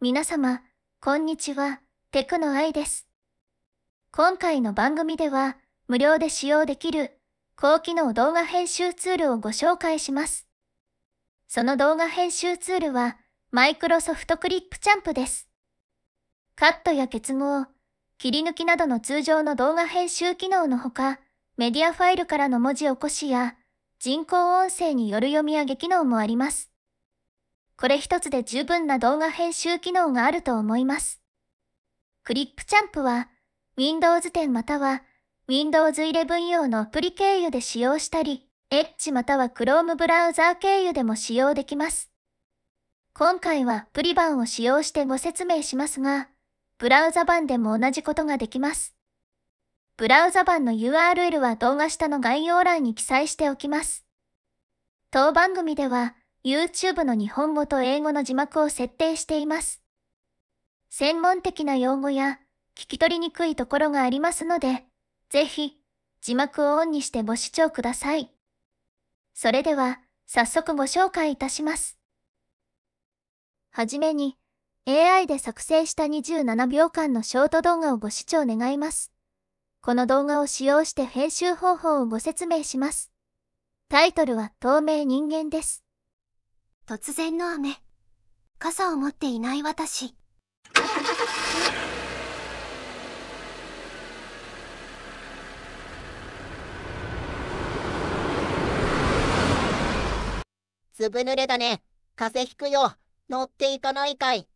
皆様、こんにちは、テクノアイです。今回の番組では、無料で使用できる、高機能動画編集ツールをご紹介します。その動画編集ツールは、マイクロソフトクリップチャンプです。カットや結合、切り抜きなどの通常の動画編集機能のほか、メディアファイルからの文字起こしや、人工音声による読み上げ機能もあります。これ一つで十分な動画編集機能があると思います。クリップチャンプは、Windows 10または Windows 11用のアプリ経由で使用したり、Edge または Chrome ブラウザー経由でも使用できます。今回はアプリ版を使用してご説明しますが、ブラウザ版でも同じことができます。ブラウザ版の URL は動画下の概要欄に記載しておきます。当番組では、YouTube の日本語と英語の字幕を設定しています。専門的な用語や聞き取りにくいところがありますので、ぜひ字幕をオンにしてご視聴ください。それでは早速ご紹介いたします。はじめに AI で作成した27秒間のショート動画をご視聴願います。この動画を使用して編集方法をご説明します。タイトルは透明人間です。突然の雨傘を持っていない私ずぶ濡れだね風邪ひくよ乗っていかないかい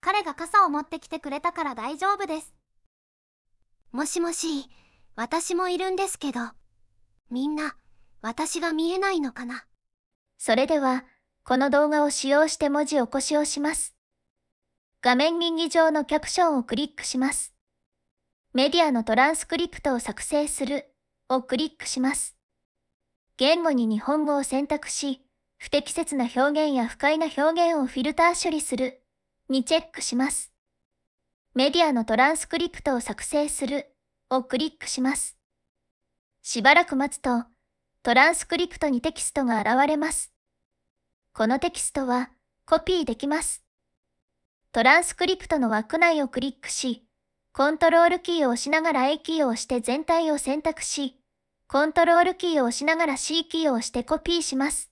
彼が傘を持ってきてくれたから大丈夫ですもしもし私もいるんですけどみんな私が見えないのかなそれではこの動画を使用して文字起こしをします。画面右上のキャプションをクリックします。メディアのトランスクリプトを作成するをクリックします。言語に日本語を選択し、不適切な表現や不快な表現をフィルター処理するにチェックします。メディアのトランスクリプトを作成するをクリックします。しばらく待つと、トランスクリプトにテキストが現れます。このテキストはコピーできます。トランスクリプトの枠内をクリックし、コントロールキーを押しながら A キーを押して全体を選択し、コントロールキーを押しながら C キーを押してコピーします。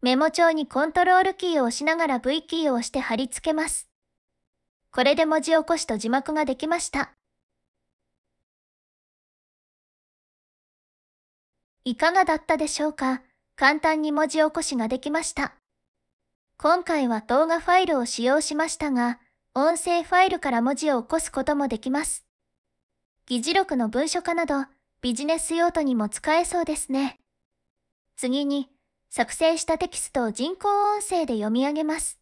メモ帳にコントロールキーを押しながら V キーを押して貼り付けます。これで文字起こしと字幕ができました。いかがだったでしょうか簡単に文字起こしができました。今回は動画ファイルを使用しましたが、音声ファイルから文字を起こすこともできます。議事録の文書化など、ビジネス用途にも使えそうですね。次に、作成したテキストを人工音声で読み上げます。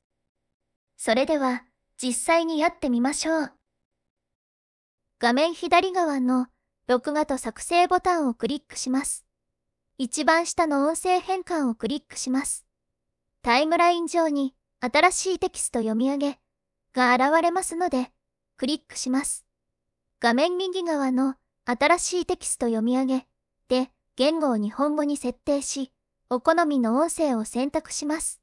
それでは、実際にやってみましょう。画面左側の録画と作成ボタンをクリックします。一番下の音声変換をクリックします。タイムライン上に新しいテキスト読み上げが現れますので、クリックします。画面右側の新しいテキスト読み上げで言語を日本語に設定し、お好みの音声を選択します。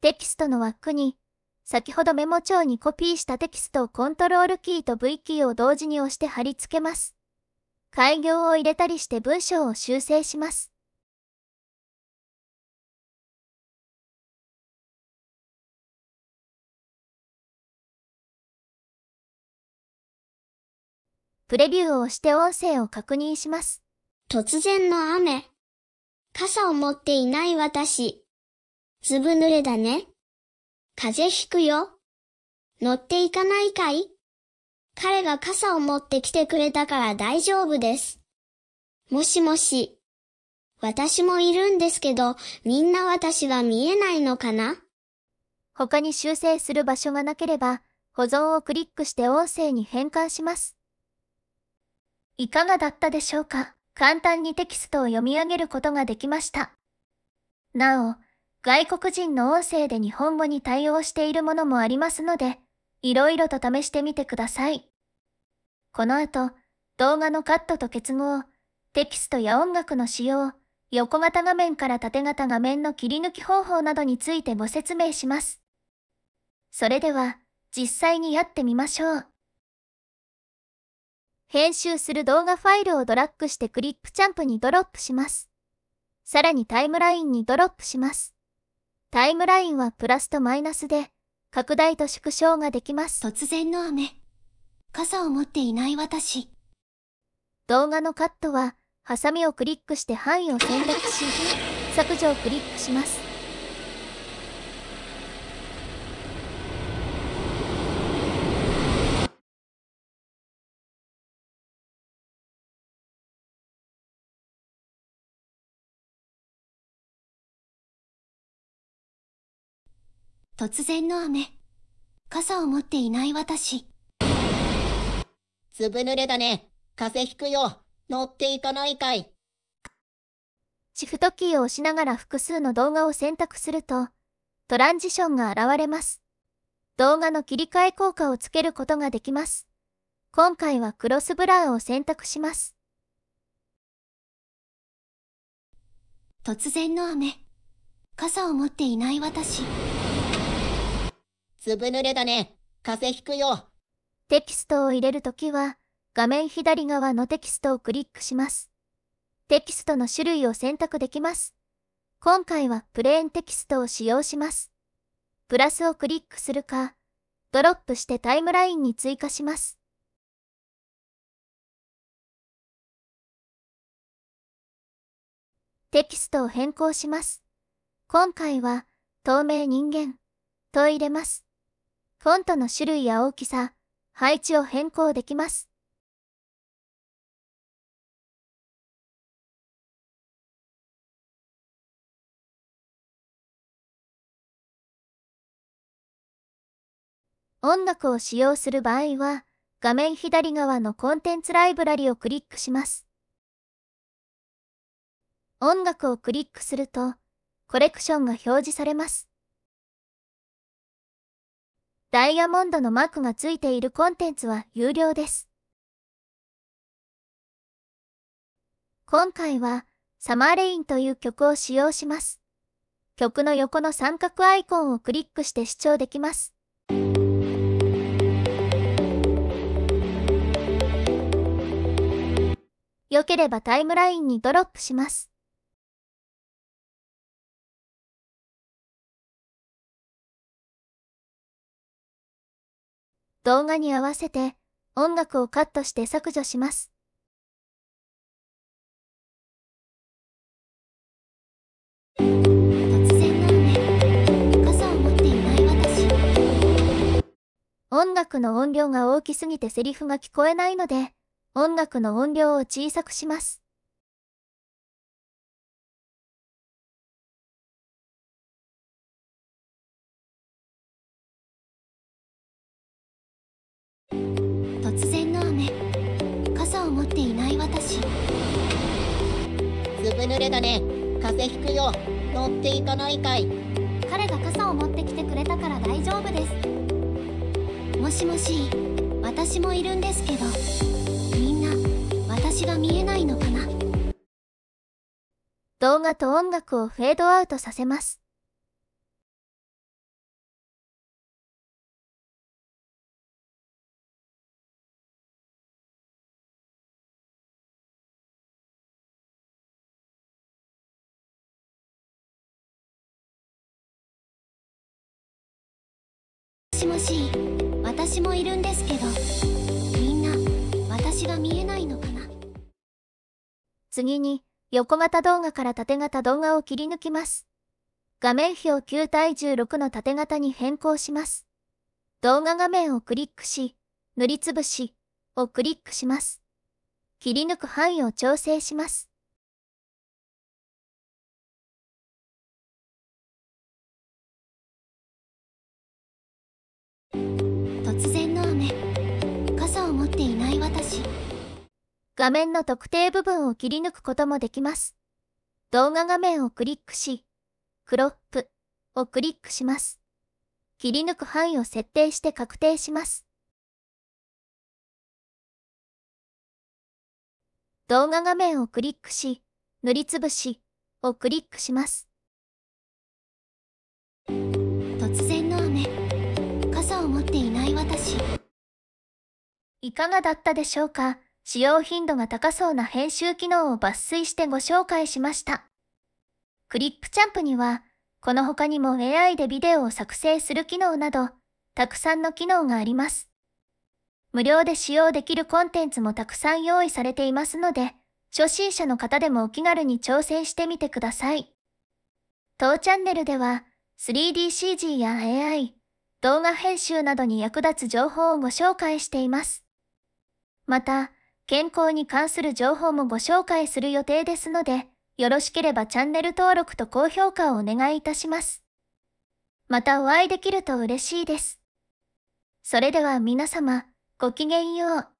テキストの枠に、先ほどメモ帳にコピーしたテキストをコントロールキーと V キーを同時に押して貼り付けます。開業を入れたりして文章を修正します。プレビューを押して音声を確認します。突然の雨。傘を持っていない私。ずぶ濡れだね。風邪ひくよ。乗っていかないかい彼が傘を持ってきてくれたから大丈夫です。もしもし。私もいるんですけど、みんな私は見えないのかな他に修正する場所がなければ、保存をクリックして音声に変換します。いかがだったでしょうか簡単にテキストを読み上げることができました。なお、外国人の音声で日本語に対応しているものもありますので、いろいろと試してみてください。この後、動画のカットと結合、テキストや音楽の使用、横型画面から縦型画面の切り抜き方法などについてご説明します。それでは、実際にやってみましょう。編集する動画ファイルをドラッグしてクリップチャンプにドロップします。さらにタイムラインにドロップします。タイムラインはプラスとマイナスで、拡大と縮小ができます。突然の雨。傘を持っていない私。動画のカットは、ハサミをクリックして範囲を選択し、削除をクリックします。突然の雨。傘を持っていない私。ずぶ濡れだね。風邪ひくよ。乗っていかないかい。シフトキーを押しながら複数の動画を選択すると、トランジションが現れます。動画の切り替え効果をつけることができます。今回はクロスブラウを選択します。突然の雨。傘を持っていない私。つぶ濡れだね。風邪ひくよ。テキストを入れるときは、画面左側のテキストをクリックします。テキストの種類を選択できます。今回はプレーンテキストを使用します。プラスをクリックするか、ドロップしてタイムラインに追加します。テキストを変更します。今回は、透明人間、と入れます。フォントの種類や大きさ、配置を変更できます。音楽を使用する場合は、画面左側のコンテンツライブラリをクリックします。音楽をクリックすると、コレクションが表示されます。ダイヤモンドのマークがついているコンテンツは有料です。今回は、サマーレインという曲を使用します。曲の横の三角アイコンをクリックして視聴できます。良ければタイムラインにドロップします。動画に合わせて音楽をカットして削除します。音楽の音量が大きすぎてセリフが聞こえないので、音楽の音量を小さくします。ず濡れだね風邪ひくよ乗っていかないかい彼が傘を持ってきてくれたから大丈夫ですもしもし私もいるんですけどみんな私が見えないのかな動画と音楽をフェードアウトさせますしもし私もいるんですけどみんな私が見えないのかな次に横型動画から縦型動画を切り抜きます画面表9対16の縦型に変更します動画画面をクリックし塗りつぶしをクリックします切り抜く範囲を調整しますし、画面の特定部分を切り抜くこともできます。動画画面をクリックし、クロップをクリックします。切り抜く範囲を設定して確定します。動画画面をクリックし、塗りつぶしをクリックします。いかがだったでしょうか使用頻度が高そうな編集機能を抜粋してご紹介しました。クリップチャンプには、この他にも AI でビデオを作成する機能など、たくさんの機能があります。無料で使用できるコンテンツもたくさん用意されていますので、初心者の方でもお気軽に挑戦してみてください。当チャンネルでは、3DCG や AI、動画編集などに役立つ情報をご紹介しています。また、健康に関する情報もご紹介する予定ですので、よろしければチャンネル登録と高評価をお願いいたします。またお会いできると嬉しいです。それでは皆様、ごきげんよう。